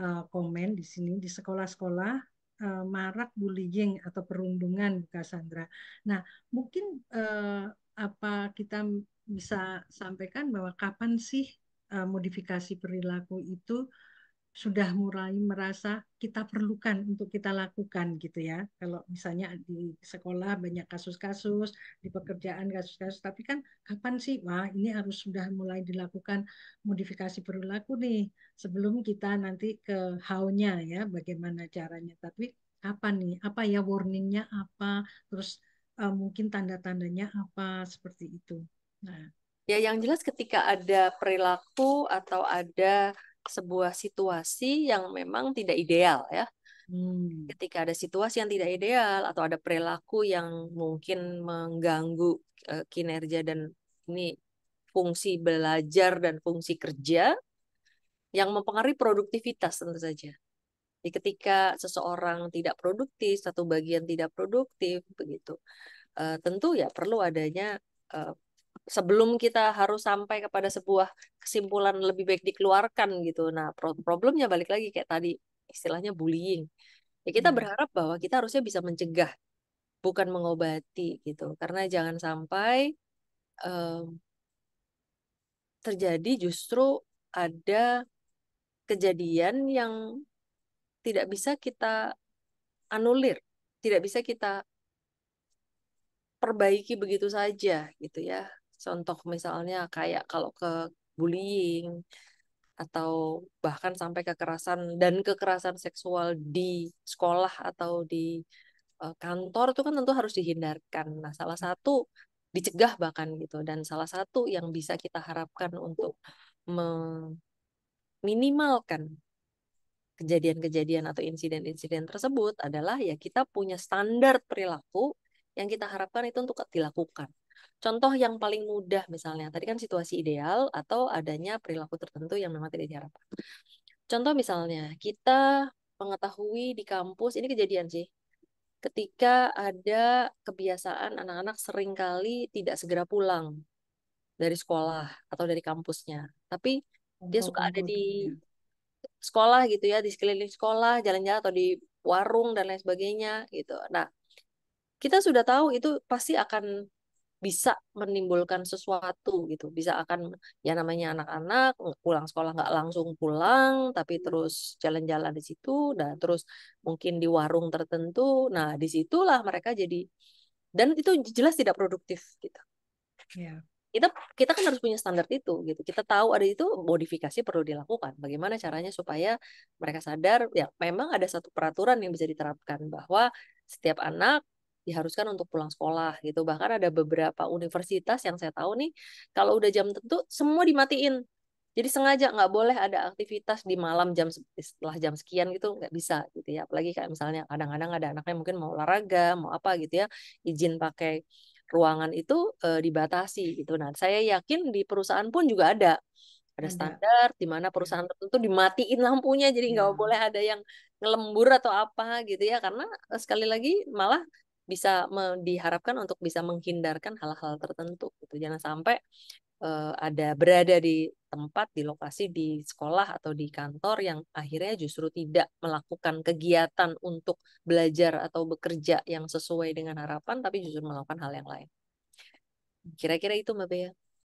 uh, komen di sini di sekolah-sekolah uh, marak bullying atau perundungan Kak Sandra. Nah, mungkin uh, apa kita bisa sampaikan bahwa kapan sih uh, modifikasi perilaku itu sudah mulai merasa kita perlukan untuk kita lakukan gitu ya. Kalau misalnya di sekolah banyak kasus-kasus, di pekerjaan kasus-kasus, tapi kan kapan sih? Wah, ini harus sudah mulai dilakukan modifikasi perilaku nih sebelum kita nanti ke how-nya ya, bagaimana caranya. Tapi apa nih? Apa ya warningnya apa? Terus uh, mungkin tanda-tandanya apa seperti itu. Nah, ya yang jelas ketika ada perilaku atau ada sebuah situasi yang memang tidak ideal ya. Hmm. Ketika ada situasi yang tidak ideal atau ada perilaku yang mungkin mengganggu uh, kinerja dan ini fungsi belajar dan fungsi kerja yang mempengaruhi produktivitas tentu saja. Jadi ketika seseorang tidak produktif, satu bagian tidak produktif begitu, uh, tentu ya perlu adanya uh, sebelum kita harus sampai kepada sebuah kesimpulan lebih baik dikeluarkan gitu. Nah, problemnya balik lagi kayak tadi istilahnya bullying. Ya kita hmm. berharap bahwa kita harusnya bisa mencegah bukan mengobati gitu. Karena jangan sampai um, terjadi justru ada kejadian yang tidak bisa kita anulir, tidak bisa kita perbaiki begitu saja gitu ya contoh misalnya kayak kalau ke bullying atau bahkan sampai kekerasan dan kekerasan seksual di sekolah atau di kantor itu kan tentu harus dihindarkan. Nah, salah satu dicegah bahkan gitu dan salah satu yang bisa kita harapkan untuk meminimalkan kejadian-kejadian atau insiden-insiden tersebut adalah ya kita punya standar perilaku yang kita harapkan itu untuk dilakukan Contoh yang paling mudah misalnya, tadi kan situasi ideal atau adanya perilaku tertentu yang memang tidak diharapkan. Contoh misalnya, kita mengetahui di kampus, ini kejadian sih, ketika ada kebiasaan anak-anak seringkali tidak segera pulang dari sekolah atau dari kampusnya. Tapi oh, dia suka ada di gitu ya. sekolah gitu ya, di sekeliling sekolah, jalan-jalan atau di warung dan lain sebagainya gitu. Nah, kita sudah tahu itu pasti akan bisa menimbulkan sesuatu gitu bisa akan ya namanya anak-anak pulang sekolah nggak langsung pulang tapi terus jalan-jalan di situ dan terus mungkin di warung tertentu nah disitulah mereka jadi dan itu jelas tidak produktif gitu yeah. kita kita kan harus punya standar itu gitu kita tahu ada itu modifikasi perlu dilakukan bagaimana caranya supaya mereka sadar ya memang ada satu peraturan yang bisa diterapkan bahwa setiap anak diharuskan untuk pulang sekolah gitu. Bahkan ada beberapa universitas yang saya tahu nih, kalau udah jam tentu semua dimatiin. Jadi sengaja nggak boleh ada aktivitas di malam jam setelah jam sekian gitu nggak bisa gitu ya. Apalagi kayak misalnya kadang-kadang ada anaknya mungkin mau olahraga, mau apa gitu ya, izin pakai ruangan itu e, dibatasi gitu. Nah, saya yakin di perusahaan pun juga ada ada standar di mana iya. perusahaan tertentu dimatiin lampunya jadi iya. nggak ya. boleh ada yang ngelembur atau apa gitu ya karena eh, sekali lagi malah bisa me, diharapkan untuk bisa menghindarkan hal-hal tertentu gitu jangan sampai uh, ada berada di tempat di lokasi di sekolah atau di kantor yang akhirnya justru tidak melakukan kegiatan untuk belajar atau bekerja yang sesuai dengan harapan tapi justru melakukan hal yang lain kira-kira itu mbak Bea